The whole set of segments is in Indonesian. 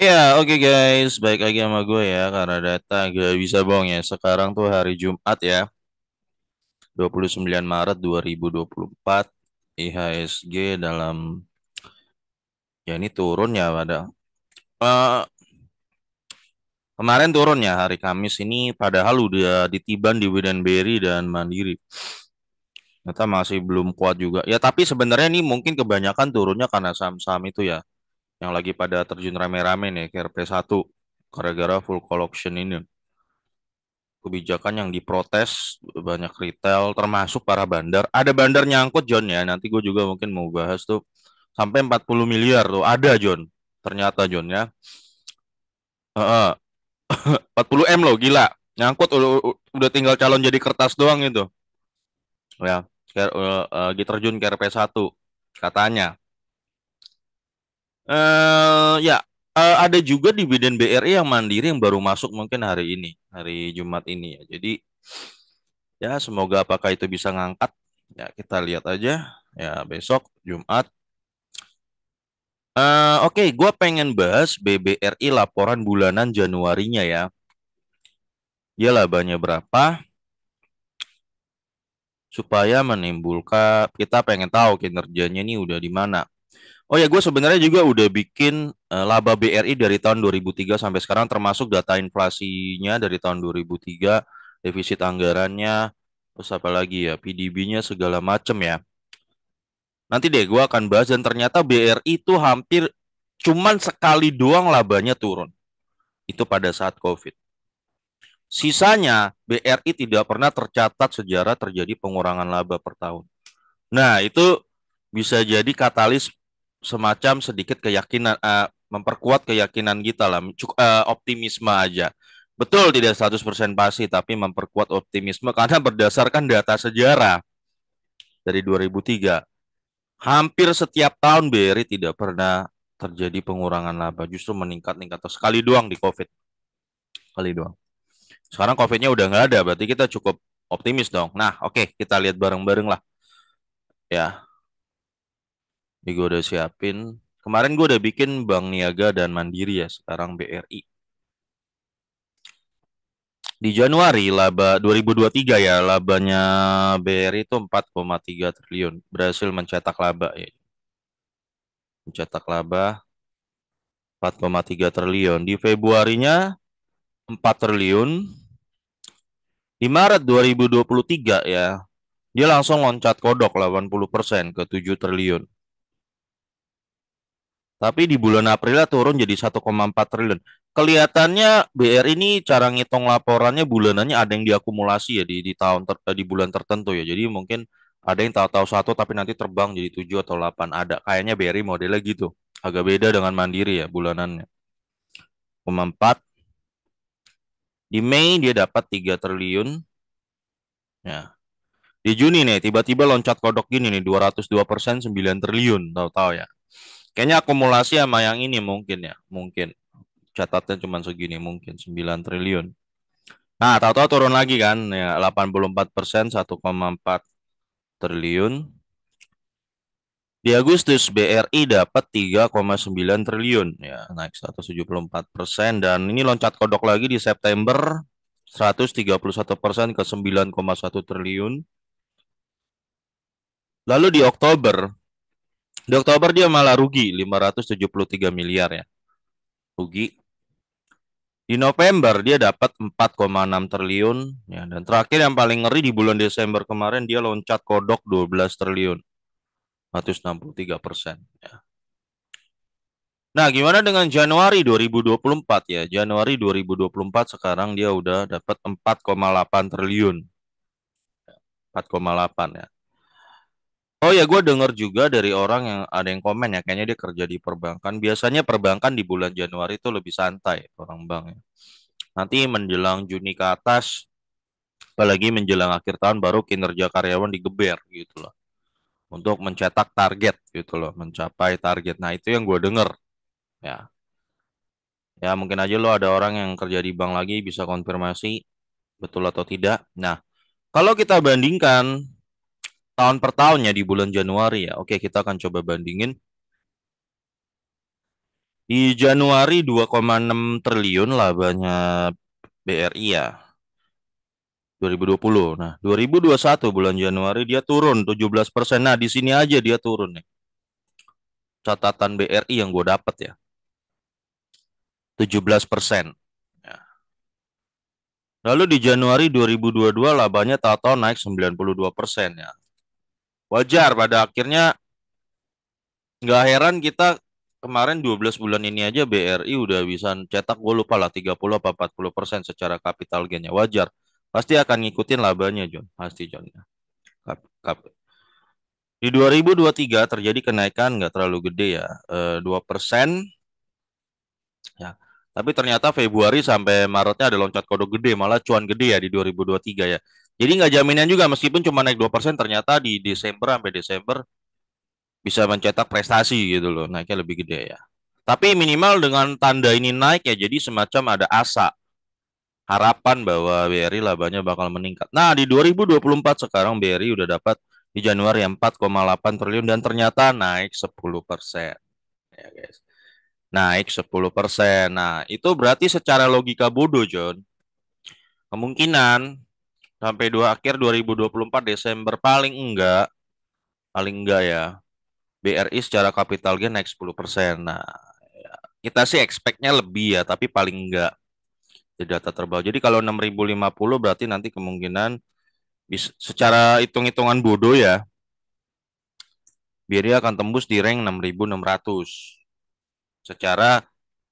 Ya, oke guys, baik lagi sama gue ya karena data gak bisa bohong ya. Sekarang tuh hari Jumat ya, 29 Maret 2024, IHSG dalam ya ini turun ya pada uh, kemarin turun ya hari Kamis ini padahal udah ditiban di Berry dan Mandiri. Ternyata masih belum kuat juga. Ya tapi sebenarnya ini mungkin kebanyakan turunnya karena saham-saham itu ya yang lagi pada terjun rame-rame nih ke RP1 gara-gara full collection ini. Kebijakan yang diprotes banyak retail termasuk para bandar. Ada bandar nyangkut John ya, nanti gue juga mungkin mau bahas tuh sampai 40 miliar tuh ada John. Ternyata John ya. Uh, 40 M loh gila. Nyangkut udah, udah tinggal calon jadi kertas doang itu. Ya, uh, uh, diterjun ke 1 katanya Eh, ya uh, ada juga di bidan BRI yang mandiri yang baru masuk mungkin hari ini, hari Jumat ini ya. Jadi ya semoga apakah itu bisa ngangkat ya kita lihat aja ya besok Jumat. Uh, Oke, okay, gue pengen bahas BBRI laporan bulanan Januarinya ya. ya labanya berapa? Supaya menimbulkan kita pengen tahu kinerjanya ini udah di mana. Oh ya, gue sebenarnya juga udah bikin uh, laba BRI dari tahun 2003 sampai sekarang, termasuk data inflasinya dari tahun 2003, defisit anggarannya, terus apa lagi ya, PDB-nya segala macem ya. Nanti deh gue akan bahas dan ternyata BRI itu hampir cuman sekali doang labanya turun. Itu pada saat COVID. Sisanya BRI tidak pernah tercatat sejarah terjadi pengurangan laba per tahun. Nah itu bisa jadi katalis semacam sedikit keyakinan uh, memperkuat keyakinan kita lah cukup uh, eh, optimisme aja betul tidak 100% pasti tapi memperkuat optimisme karena berdasarkan data sejarah dari 2003 hampir setiap tahun BRI tidak pernah terjadi pengurangan laba justru meningkat meningkat atau sekali doang di COVID sekali doang sekarang COVID-nya udah nggak ada berarti kita cukup optimis dong nah oke okay, kita lihat bareng-bareng lah ya ini gue udah siapin. Kemarin gue udah bikin Bank Niaga dan Mandiri ya, sekarang BRI. Di Januari laba 2023 ya, labanya BRI itu 4,3 triliun. Berhasil mencetak laba ya. Mencetak laba 4,3 triliun. Di Februarinya 4 triliun. Di Maret 2023 ya, dia langsung loncat kodok 80% ke 7 triliun. Tapi di bulan April turun jadi 1,4 triliun. Kelihatannya BR ini cara ngitung laporannya bulanannya ada yang diakumulasi ya di di tahun ter, eh, di bulan tertentu ya. Jadi mungkin ada yang tahu-tahu satu tapi nanti terbang jadi tujuh atau delapan. ada. Kayaknya BRI modelnya gitu. Agak beda dengan Mandiri ya bulanannya. 4. di Mei dia dapat 3 triliun. Ya. Di Juni nih tiba-tiba loncat kodok gini nih 202% 9 triliun tahu-tahu ya. Kayaknya akumulasi sama yang ini mungkin ya, mungkin. Catatnya cuma segini mungkin 9 triliun. Nah, tahu-tahu turun lagi kan ya 84 persen 1,4 triliun. Di Agustus BRI dapat 3,9 triliun ya naik 174 persen dan ini loncat kodok lagi di September 131 persen ke 9,1 triliun. Lalu di Oktober di Oktober dia malah rugi 573 miliar ya. Rugi. Di November dia dapat 4,6 triliun ya dan terakhir yang paling ngeri di bulan Desember kemarin dia loncat kodok 12 triliun. 163 persen. Ya. Nah, gimana dengan Januari 2024 ya? Januari 2024 sekarang dia udah dapat 4,8 triliun. 4,8 ya. ya. Oh ya, gue dengar juga dari orang yang ada yang komen ya, kayaknya dia kerja di perbankan. Biasanya perbankan di bulan Januari itu lebih santai orang bank ya. Nanti menjelang Juni ke atas, apalagi menjelang akhir tahun baru kinerja karyawan digeber gitu loh. Untuk mencetak target gitu loh, mencapai target. Nah itu yang gue denger ya. Ya mungkin aja lo ada orang yang kerja di bank lagi bisa konfirmasi betul atau tidak. Nah kalau kita bandingkan tahun per tahunnya di bulan Januari ya. Oke, kita akan coba bandingin. Di Januari 2,6 triliun labanya BRI ya. 2020. Nah, 2021 bulan Januari dia turun 17 persen. Nah, di sini aja dia turun nih. Catatan BRI yang gue dapat ya. 17 persen. Ya. Lalu di Januari 2022 labanya tato naik 92 persen ya wajar pada akhirnya nggak heran kita kemarin 12 bulan ini aja BRI udah bisa cetak gue lupa lah 30 apa 40 persen secara kapital gainnya wajar pasti akan ngikutin labanya John pasti John ya. Di 2023 terjadi kenaikan nggak terlalu gede ya eh, dua persen ya tapi ternyata Februari sampai Maretnya ada loncat kode gede, malah cuan gede ya di 2023 ya. Jadi nggak jaminan juga meskipun cuma naik 2% ternyata di Desember sampai Desember bisa mencetak prestasi gitu loh, naiknya lebih gede ya. Tapi minimal dengan tanda ini naik ya, jadi semacam ada asa harapan bahwa BRI labanya bakal meningkat. Nah, di 2024 sekarang BRI udah dapat di Januari 4,8 triliun dan ternyata naik 10 persen. Ya guys naik 10%. Nah, itu berarti secara logika bodoh, John. Kemungkinan sampai dua akhir 2024 Desember paling enggak paling enggak ya. BRI secara capital gain naik 10%. Nah, ya, kita sih expect-nya lebih ya, tapi paling enggak di data terbaru. Jadi kalau 6050 berarti nanti kemungkinan bisa, secara hitung-hitungan bodoh ya BRI akan tembus di rank 6600 secara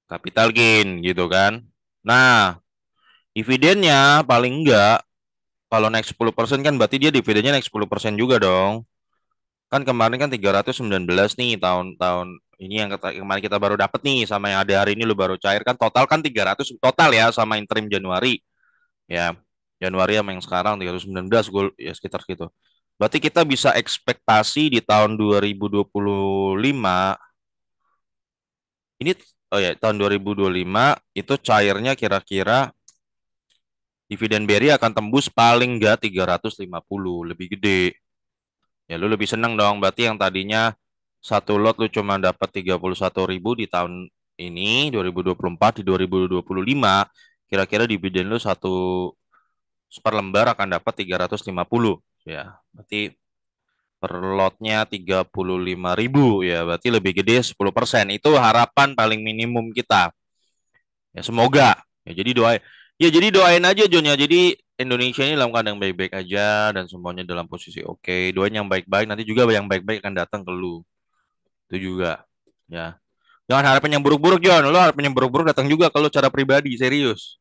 capital gain gitu kan. Nah, dividennya paling enggak kalau naik 10% kan berarti dia dividennya naik 10% juga dong. Kan kemarin kan 319 nih tahun-tahun ini yang kemarin kita baru dapat nih sama yang ada hari ini lu baru cair kan total kan 300 total ya sama interim Januari. Ya, Januari sama yang sekarang 319 gue ya sekitar gitu. Berarti kita bisa ekspektasi di tahun 2025 ini oh ya tahun 2025 itu cairnya kira-kira dividen BRI akan tembus paling nggak 350 lebih gede. Ya lu lebih senang dong berarti yang tadinya satu lot lu cuma dapat 31.000 di tahun ini 2024 di 2025 kira-kira dividen lu satu per lembar akan dapat 350 ya berarti per lotnya 35.000 ya berarti lebih gede 10% itu harapan paling minimum kita ya semoga ya jadi doain. ya jadi doain aja John ya jadi Indonesia ini dalam keadaan baik-baik aja dan semuanya dalam posisi oke okay. doain yang baik-baik nanti juga yang baik-baik akan datang ke lu itu juga ya jangan harapan yang buruk-buruk John lu harapan yang buruk-buruk datang juga kalau cara pribadi serius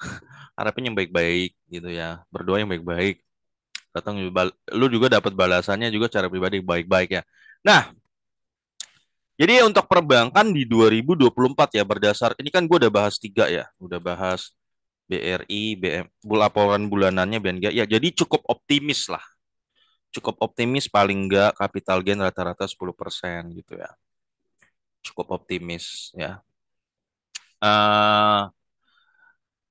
harapan yang baik-baik gitu ya berdoa yang baik-baik datang lu juga dapat balasannya juga cara pribadi baik-baik ya. Nah, jadi untuk perbankan di 2024 ya berdasar ini kan gue udah bahas tiga ya, udah bahas BRI, BM, laporan bulanannya BNG. Ya jadi cukup optimis lah, cukup optimis paling enggak capital gain rata-rata 10% gitu ya, cukup optimis ya. Uh,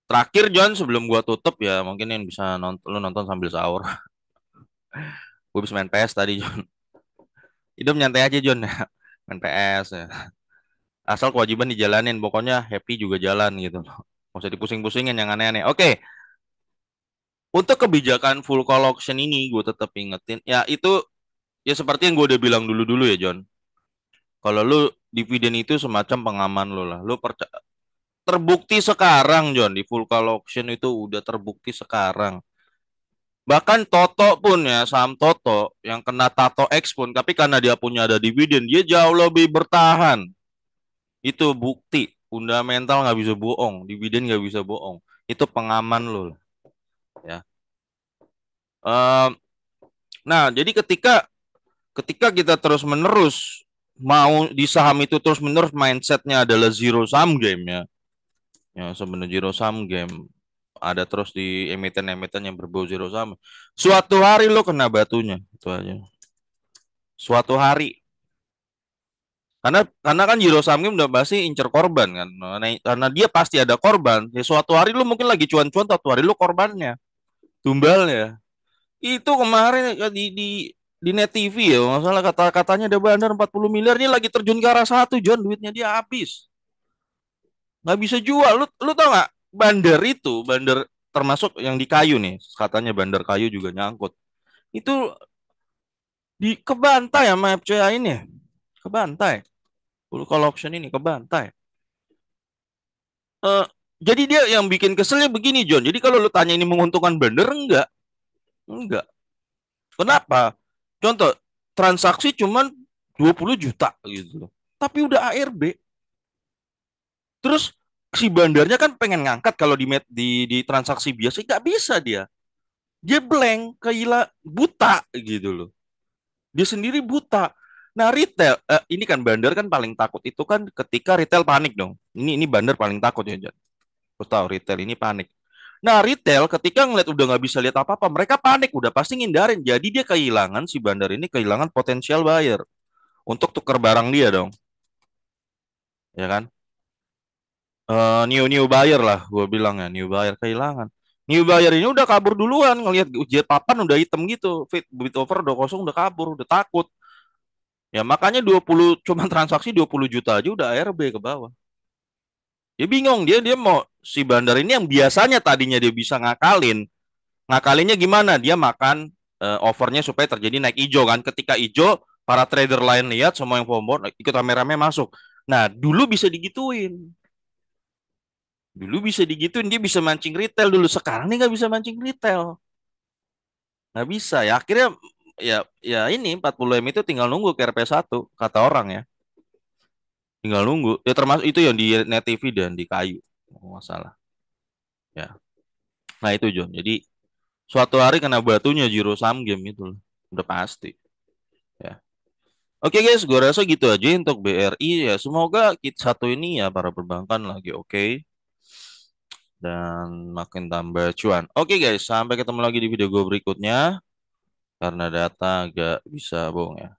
terakhir John sebelum gue tutup ya mungkin yang bisa nonton, lu nonton sambil sahur gue bisa main PS tadi John hidup nyantai aja John ya. main PS ya asal kewajiban dijalanin pokoknya happy juga jalan gitu nggak usah dipusing-pusingin yang aneh-aneh oke untuk kebijakan full call option ini gue tetap ingetin ya itu ya seperti yang gue udah bilang dulu-dulu ya John kalau lu dividen itu semacam pengaman lo lah lu percaya terbukti sekarang John di full call option itu udah terbukti sekarang bahkan Toto pun ya saham Toto yang kena Tato X pun tapi karena dia punya ada dividen dia jauh lebih bertahan itu bukti fundamental nggak bisa bohong dividen nggak bisa bohong itu pengaman lo ya um, nah jadi ketika ketika kita terus menerus mau di saham itu terus menerus mindsetnya adalah zero sum game ya ya sebenarnya zero sum game ada terus di emiten-emiten yang berbau zero sum. Suatu hari lo kena batunya, itu aja. Suatu hari. Karena karena kan zero sum game udah pasti incer korban kan. Nah, karena dia pasti ada korban. Ya, suatu hari lo mungkin lagi cuan-cuan, suatu hari lo korbannya. tumbal ya. Itu kemarin ya, di, di di net TV ya masalah kata katanya ada bandar 40 miliar ini lagi terjun ke arah satu John duitnya dia habis nggak bisa jual lu lu tau nggak Bandar itu, bandar termasuk yang di kayu nih, katanya bandar kayu juga nyangkut. Itu di kebantai sama FCA ya? ini. Kebantai. Bulu collection ini kebantai. Uh, jadi dia yang bikin keselnya begini John. Jadi kalau lu tanya ini menguntungkan bandar enggak? Enggak. Kenapa? Contoh, transaksi cuman 20 juta gitu loh. Tapi udah ARB. Terus si bandarnya kan pengen ngangkat kalau di di, di transaksi biasa eh, nggak bisa dia dia blank kehilah buta gitu loh dia sendiri buta nah retail eh, ini kan bandar kan paling takut itu kan ketika retail panik dong ini ini bandar paling takut ya jad tahu retail ini panik nah retail ketika ngeliat udah nggak bisa lihat apa apa mereka panik udah pasti ngindarin jadi dia kehilangan si bandar ini kehilangan potensial buyer untuk tuker barang dia dong ya kan uh, new new buyer lah gue bilang ya new buyer kehilangan new buyer ini udah kabur duluan ngelihat ujian papan udah hitam gitu fit bit over udah kosong udah kabur udah takut ya makanya 20 cuman transaksi 20 juta aja udah ARB ke bawah dia bingung dia dia mau si bandar ini yang biasanya tadinya dia bisa ngakalin ngakalinnya gimana dia makan uh, overnya supaya terjadi naik hijau kan ketika hijau para trader lain lihat semua yang fomor ikut rame-rame masuk nah dulu bisa digituin Dulu bisa digituin, dia bisa mancing retail dulu. Sekarang dia nggak bisa mancing retail. Nggak bisa ya. Akhirnya ya ya ini 40 M itu tinggal nunggu ke RP1 kata orang ya. Tinggal nunggu. Ya termasuk itu yang di Net TV dan di Kayu. Oh, masalah. Ya. Nah itu John. Jadi suatu hari kena batunya Jiro Sam game itu Udah pasti. Ya. Oke okay guys, gue rasa gitu aja untuk BRI ya. Semoga kit satu ini ya para perbankan lagi oke. Okay dan makin tambah cuan. Oke okay guys, sampai ketemu lagi di video gue berikutnya. Karena data agak bisa bohong ya.